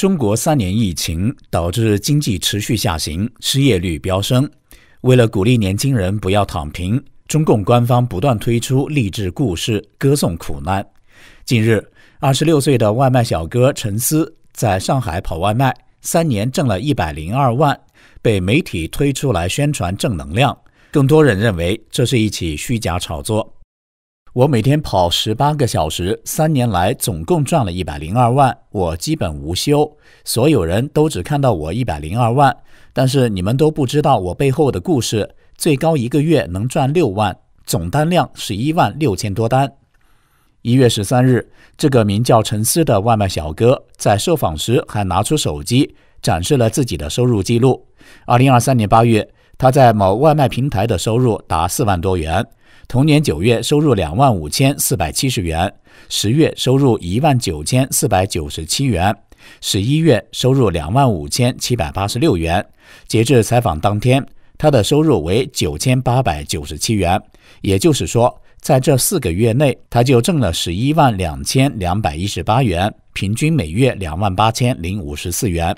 中国三年疫情导致经济持续下行，失业率飙升。为了鼓励年轻人不要躺平，中共官方不断推出励志故事，歌颂苦难。近日，二十六岁的外卖小哥陈思在上海跑外卖，三年挣了一百零二万，被媒体推出来宣传正能量。更多人认为这是一起虚假炒作。我每天跑十八个小时，三年来总共赚了一百零二万。我基本无休，所有人都只看到我一百零二万，但是你们都不知道我背后的故事。最高一个月能赚六万，总单量是一万六千多单。一月十三日，这个名叫陈思的外卖小哥在受访时还拿出手机展示了自己的收入记录。二零二三年八月，他在某外卖平台的收入达四万多元。同年九月收入两万五千四百七十元，十月收入一万九千四百九十七元，十一月收入两万五千七百八十六元。截至采访当天，他的收入为九千八百九十七元，也就是说，在这四个月内，他就挣了十一万两千两百一十八元，平均每月两万八千零五十四元。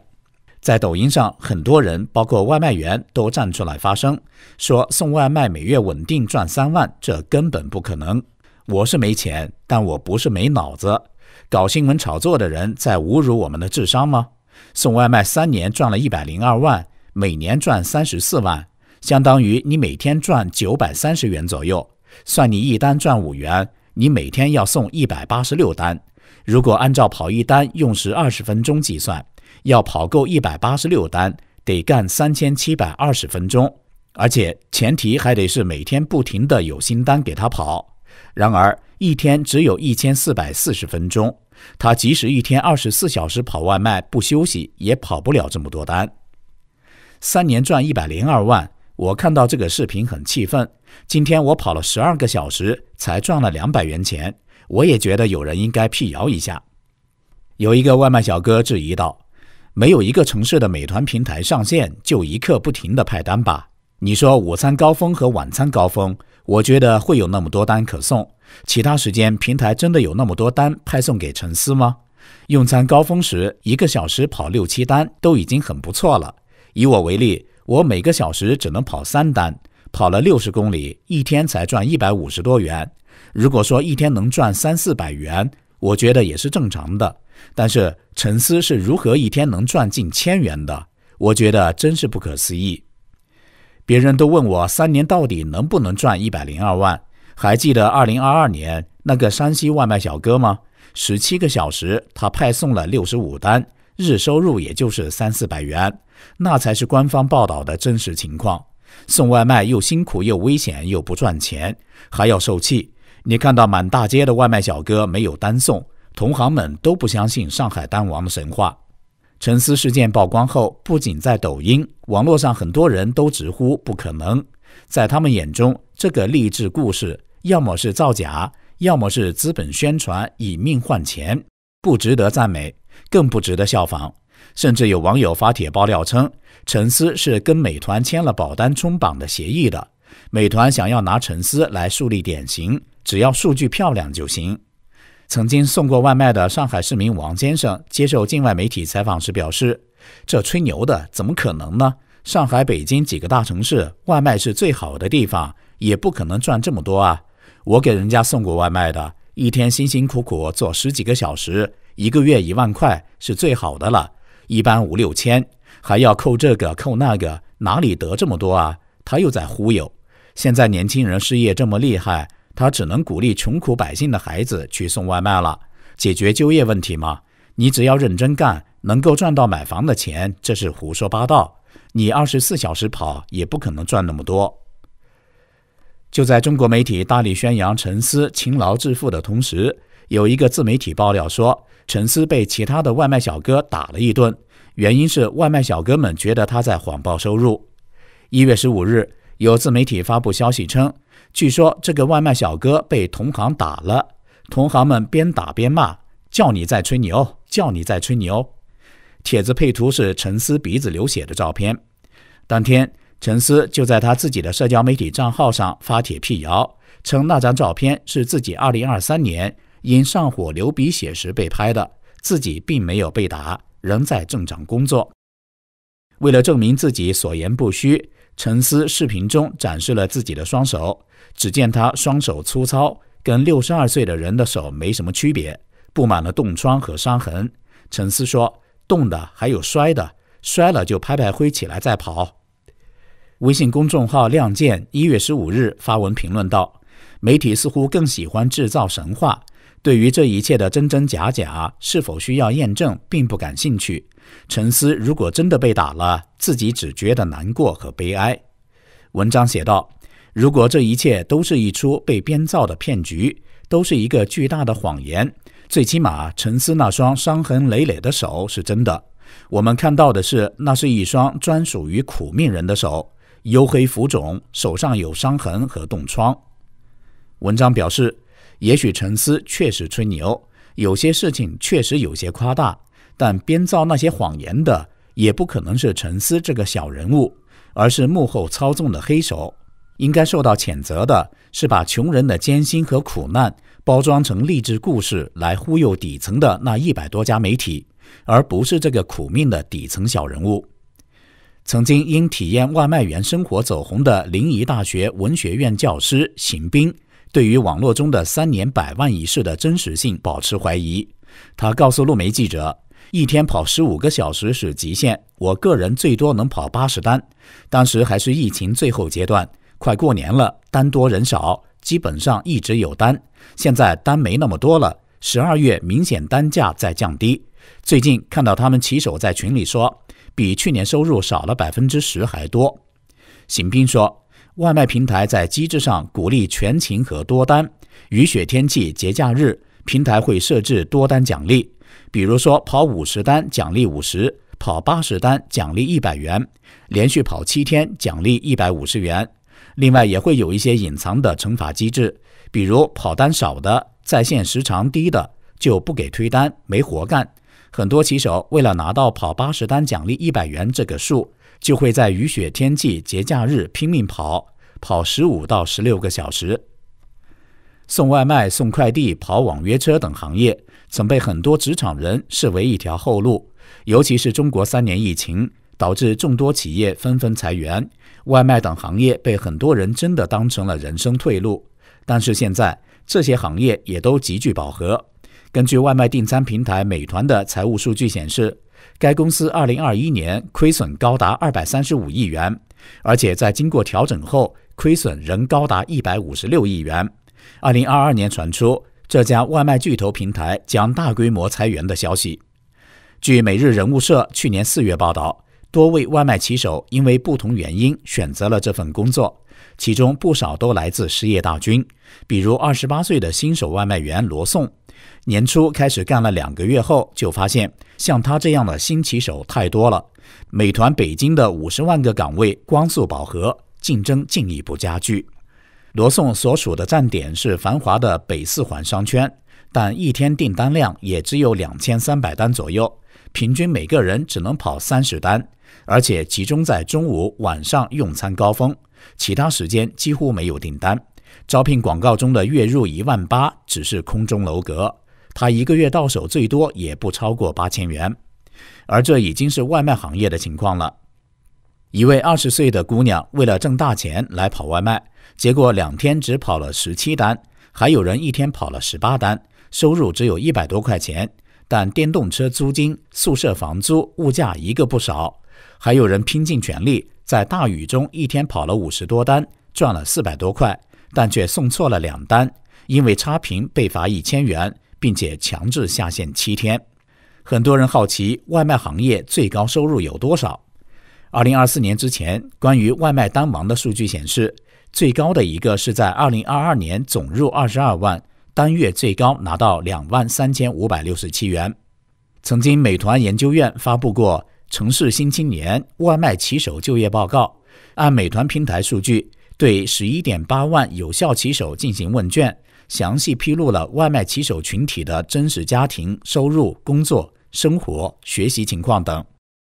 在抖音上，很多人，包括外卖员，都站出来发声，说送外卖每月稳定赚三万，这根本不可能。我是没钱，但我不是没脑子。搞新闻炒作的人在侮辱我们的智商吗？送外卖三年赚了一百零二万，每年赚三十四万，相当于你每天赚九百三十元左右。算你一单赚五元，你每天要送一百八十六单。如果按照跑一单用时二十分钟计算。要跑够一百八十六单，得干三千七百二十分钟，而且前提还得是每天不停的有新单给他跑。然而一天只有一千四百四十分钟，他即使一天二十四小时跑外卖不休息，也跑不了这么多单。三年赚一百零二万，我看到这个视频很气愤。今天我跑了十二个小时才赚了两百元钱，我也觉得有人应该辟谣一下。有一个外卖小哥质疑道。没有一个城市的美团平台上线就一刻不停的派单吧？你说午餐高峰和晚餐高峰，我觉得会有那么多单可送。其他时间平台真的有那么多单派送给陈思吗？用餐高峰时，一个小时跑六七单都已经很不错了。以我为例，我每个小时只能跑三单，跑了六十公里，一天才赚一百五十多元。如果说一天能赚三四百元，我觉得也是正常的，但是陈思是如何一天能赚近千元的？我觉得真是不可思议。别人都问我三年到底能不能赚一百零二万？还记得二零二二年那个山西外卖小哥吗？十七个小时他派送了六十五单，日收入也就是三四百元，那才是官方报道的真实情况。送外卖又辛苦又危险又不赚钱，还要受气。你看到满大街的外卖小哥没有单送，同行们都不相信上海单王的神话。陈思事件曝光后，不仅在抖音网络上，很多人都直呼不可能。在他们眼中，这个励志故事要么是造假，要么是资本宣传以命换钱，不值得赞美，更不值得效仿。甚至有网友发帖爆料称，陈思是跟美团签了保单冲榜的协议的，美团想要拿陈思来树立典型。只要数据漂亮就行。曾经送过外卖的上海市民王先生接受境外媒体采访时表示：“这吹牛的怎么可能呢？上海、北京几个大城市外卖是最好的地方，也不可能赚这么多啊！我给人家送过外卖的，一天辛辛苦苦做十几个小时，一个月一万块是最好的了，一般五六千，还要扣这个扣那个，哪里得这么多啊？他又在忽悠。现在年轻人失业这么厉害。”他只能鼓励穷苦百姓的孩子去送外卖了，解决就业问题吗？你只要认真干，能够赚到买房的钱？这是胡说八道！你二十四小时跑也不可能赚那么多。就在中国媒体大力宣扬陈思勤劳致富的同时，有一个自媒体爆料说，陈思被其他的外卖小哥打了一顿，原因是外卖小哥们觉得他在谎报收入。一月十五日。有自媒体发布消息称，据说这个外卖小哥被同行打了，同行们边打边骂，叫你在吹牛，叫你在吹牛。帖子配图是陈思鼻子流血的照片。当天，陈思就在他自己的社交媒体账号上发帖辟谣，称那张照片是自己2023年因上火流鼻血时被拍的，自己并没有被打，仍在正常工作。为了证明自己所言不虚。陈思视频中展示了自己的双手，只见他双手粗糙，跟六十二岁的人的手没什么区别，布满了冻疮和伤痕。陈思说：“冻的还有摔的，摔了就拍拍灰起来再跑。”微信公众号“亮剑”一月十五日发文评论道：“媒体似乎更喜欢制造神话，对于这一切的真真假假，是否需要验证，并不感兴趣。”沉思如果真的被打了，自己只觉得难过和悲哀。文章写道：“如果这一切都是一出被编造的骗局，都是一个巨大的谎言，最起码沉思那双伤痕累累的手是真的。我们看到的是，那是一双专属于苦命人的手，黝黑浮肿，手上有伤痕和冻疮。”文章表示：“也许沉思确实吹牛，有些事情确实有些夸大。”但编造那些谎言的也不可能是陈思这个小人物，而是幕后操纵的黑手。应该受到谴责的是把穷人的艰辛和苦难包装成励志故事来忽悠底层的那一百多家媒体，而不是这个苦命的底层小人物。曾经因体验外卖员生活走红的临沂大学文学院教师邢兵，对于网络中的“三年百万”一事的真实性保持怀疑。他告诉路媒记者。一天跑十五个小时是极限，我个人最多能跑八十单。当时还是疫情最后阶段，快过年了，单多人少，基本上一直有单。现在单没那么多了，十二月明显单价在降低。最近看到他们骑手在群里说，比去年收入少了百分之十还多。邢兵说，外卖平台在机制上鼓励全勤和多单，雨雪天气、节假日，平台会设置多单奖励。比如说，跑五十单奖励五十，跑八十单奖励一百元，连续跑七天奖励一百五十元。另外也会有一些隐藏的惩罚机制，比如跑单少的、在线时长低的就不给推单，没活干。很多骑手为了拿到跑八十单奖励一百元这个数，就会在雨雪天气、节假日拼命跑，跑十五到十六个小时。送外卖、送快递、跑网约车等行业曾被很多职场人视为一条后路，尤其是中国三年疫情导致众多企业纷纷裁员，外卖等行业被很多人真的当成了人生退路。但是现在这些行业也都极具饱和。根据外卖订餐平台美团的财务数据显示，该公司二零二一年亏损高达二百三十五亿元，而且在经过调整后，亏损仍高达一百五十六亿元。二零二二年传出这家外卖巨头平台将大规模裁员的消息。据《每日人物》社去年四月报道，多位外卖骑手因为不同原因选择了这份工作，其中不少都来自失业大军。比如二十八岁的新手外卖员罗宋。年初开始干了两个月后，就发现像他这样的新骑手太多了。美团北京的五十万个岗位光速饱和，竞争进一步加剧。罗宋所属的站点是繁华的北四环商圈，但一天订单量也只有两千三百单左右，平均每个人只能跑三十单，而且集中在中午、晚上用餐高峰，其他时间几乎没有订单。招聘广告中的月入一万八只是空中楼阁，他一个月到手最多也不超过八千元，而这已经是外卖行业的情况了。一位二十岁的姑娘为了挣大钱来跑外卖，结果两天只跑了十七单；还有人一天跑了十八单，收入只有一百多块钱。但电动车租金、宿舍房租、物价一个不少。还有人拼尽全力，在大雨中一天跑了五十多单，赚了四百多块，但却送错了两单，因为差评被罚一千元，并且强制下线七天。很多人好奇，外卖行业最高收入有多少？二零二四年之前，关于外卖单王的数据显示，最高的一个是在二零二二年，总入二十二万，单月最高拿到两万三千五百六十七元。曾经，美团研究院发布过《城市新青年外卖骑手就业报告》，按美团平台数据对十一点八万有效骑手进行问卷，详细披露了外卖骑手群体的真实家庭收入、工作、生活、学习情况等。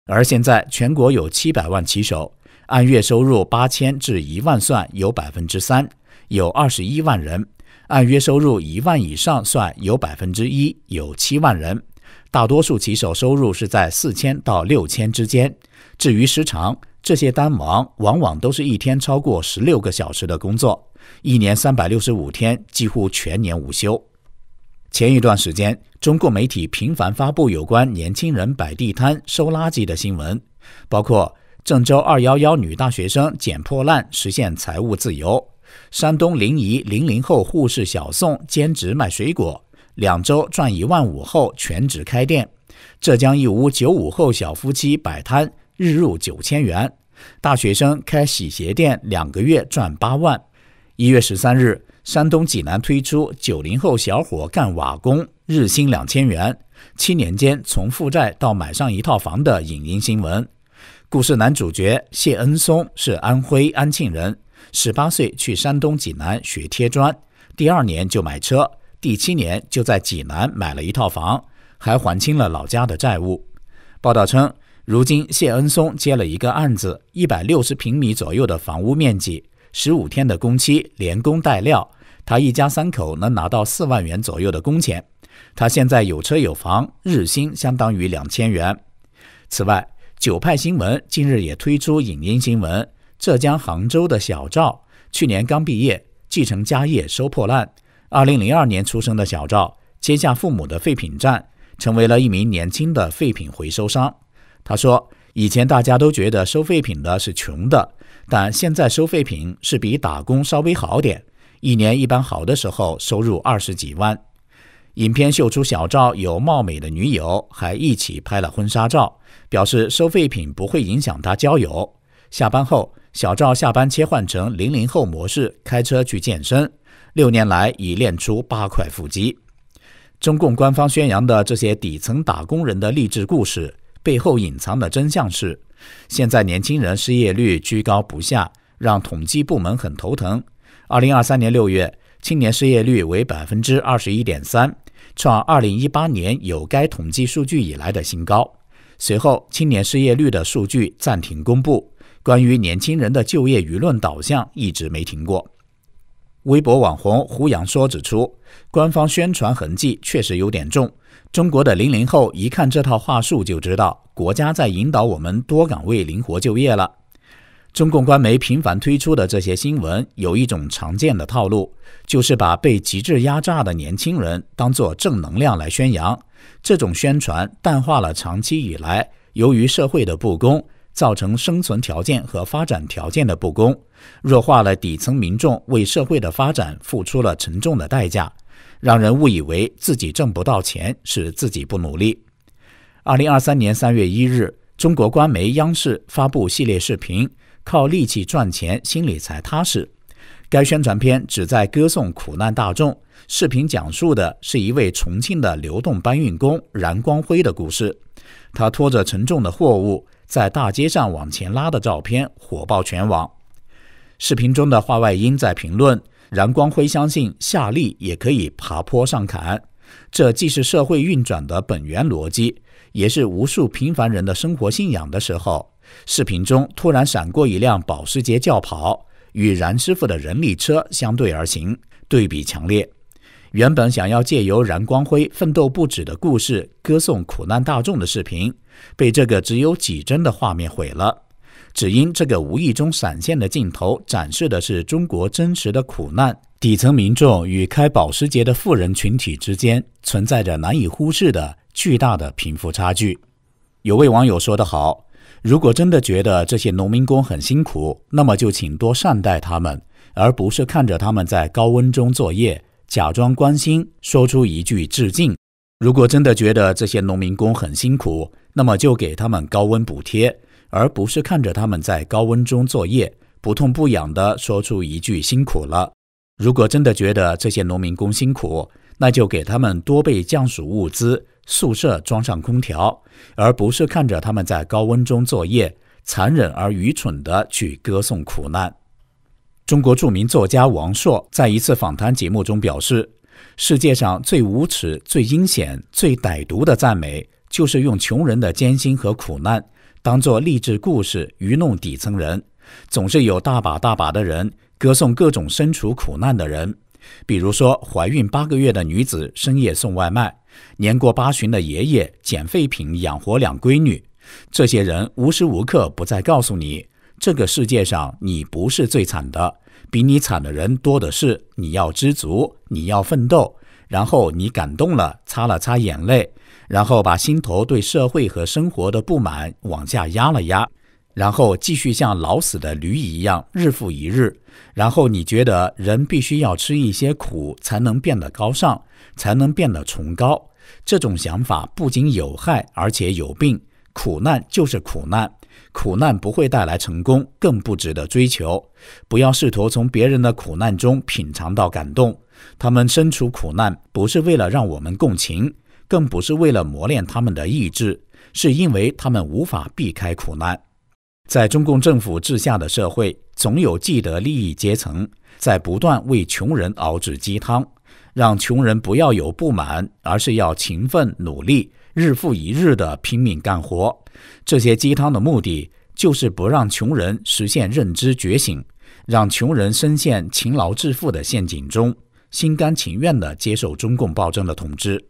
而现在，全国有七百万骑手，按月收入八千至一万算，有百分之三，有二十一万人；按月收入一万以上算，有百分之一，有七万人。大多数骑手收入是在四千到六千之间。至于时长，这些单王往往都是一天超过十六个小时的工作，一年三百六十五天，几乎全年无休。前一段时间，中共媒体频繁发布有关年轻人摆地摊、收垃圾的新闻，包括郑州二幺幺女大学生捡破烂实现财务自由，山东临沂零零后护士小宋兼职卖水果，两周赚一万五后全职开店，浙江义乌九五后小夫妻摆摊日入九千元，大学生开洗鞋店两个月赚八万，一月十三日。山东济南推出九零后小伙干瓦工，日薪两千元，七年间从负债到买上一套房的影音新闻。故事男主角谢恩松是安徽安庆人，十八岁去山东济南学贴砖，第二年就买车，第七年就在济南买了一套房，还还清了老家的债务。报道称，如今谢恩松接了一个案子，一百六十平米左右的房屋面积，十五天的工期，连工带料。他一家三口能拿到四万元左右的工钱，他现在有车有房，日薪相当于两千元。此外，九派新闻近日也推出影音新闻：浙江杭州的小赵去年刚毕业，继承家业收破烂。二零零二年出生的小赵接下父母的废品站，成为了一名年轻的废品回收商。他说：“以前大家都觉得收废品的是穷的，但现在收废品是比打工稍微好点。”一年一般好的时候收入二十几万，影片秀出小赵有貌美的女友，还一起拍了婚纱照，表示收废品不会影响他交友。下班后，小赵下班切换成零零后模式，开车去健身，六年来已练出八块腹肌。中共官方宣扬的这些底层打工人的励志故事背后隐藏的真相是，现在年轻人失业率居高不下，让统计部门很头疼。二零二三年六月，青年失业率为百分之二十一点三，创二零一八年有该统计数据以来的新高。随后，青年失业率的数据暂停公布。关于年轻人的就业，舆论导向一直没停过。微博网红胡杨说指出，官方宣传痕迹确实有点重。中国的零零后一看这套话术就知道，国家在引导我们多岗位灵活就业了。中共官媒频繁推出的这些新闻有一种常见的套路，就是把被极致压榨的年轻人当作正能量来宣扬。这种宣传淡化了长期以来由于社会的不公造成生存条件和发展条件的不公，弱化了底层民众为社会的发展付出了沉重的代价，让人误以为自己挣不到钱是自己不努力。二零二三年三月一日，中国官媒央视发布系列视频。靠力气赚钱，心里才踏实。该宣传片旨在歌颂苦难大众。视频讲述的是一位重庆的流动搬运工冉光辉的故事。他拖着沉重的货物在大街上往前拉的照片火爆全网。视频中的画外音在评论：冉光辉相信下力也可以爬坡上坎，这既是社会运转的本源逻辑，也是无数平凡人的生活信仰的时候。视频中突然闪过一辆保时捷轿跑，与冉师傅的人力车相对而行，对比强烈。原本想要借由冉光辉奋斗不止的故事，歌颂苦难大众的视频，被这个只有几帧的画面毁了。只因这个无意中闪现的镜头，展示的是中国真实的苦难。底层民众与开保时捷的富人群体之间，存在着难以忽视的巨大的贫富差距。有位网友说得好。如果真的觉得这些农民工很辛苦，那么就请多善待他们，而不是看着他们在高温中作业，假装关心，说出一句致敬。如果真的觉得这些农民工很辛苦，那么就给他们高温补贴，而不是看着他们在高温中作业，不痛不痒地说出一句辛苦了。如果真的觉得这些农民工辛苦，那就给他们多备降暑物资。宿舍装上空调，而不是看着他们在高温中作业，残忍而愚蠢地去歌颂苦难。中国著名作家王朔在一次访谈节目中表示：“世界上最无耻、最阴险、最歹毒的赞美，就是用穷人的艰辛和苦难当做励志故事，愚弄底层人。总是有大把大把的人歌颂各种身处苦难的人，比如说怀孕八个月的女子深夜送外卖。”年过八旬的爷爷捡废品养活两闺女，这些人无时无刻不在告诉你：这个世界上你不是最惨的，比你惨的人多的是。你要知足，你要奋斗。然后你感动了，擦了擦眼泪，然后把心头对社会和生活的不满往下压了压。然后继续像老死的驴一样日复一日。然后你觉得人必须要吃一些苦才能变得高尚，才能变得崇高。这种想法不仅有害，而且有病。苦难就是苦难，苦难不会带来成功，更不值得追求。不要试图从别人的苦难中品尝到感动。他们身处苦难，不是为了让我们共情，更不是为了磨练他们的意志，是因为他们无法避开苦难。在中共政府治下的社会，总有既得利益阶层在不断为穷人熬制鸡汤，让穷人不要有不满，而是要勤奋努力，日复一日的拼命干活。这些鸡汤的目的，就是不让穷人实现认知觉醒，让穷人深陷勤劳致富的陷阱中，心甘情愿的接受中共暴政的统治。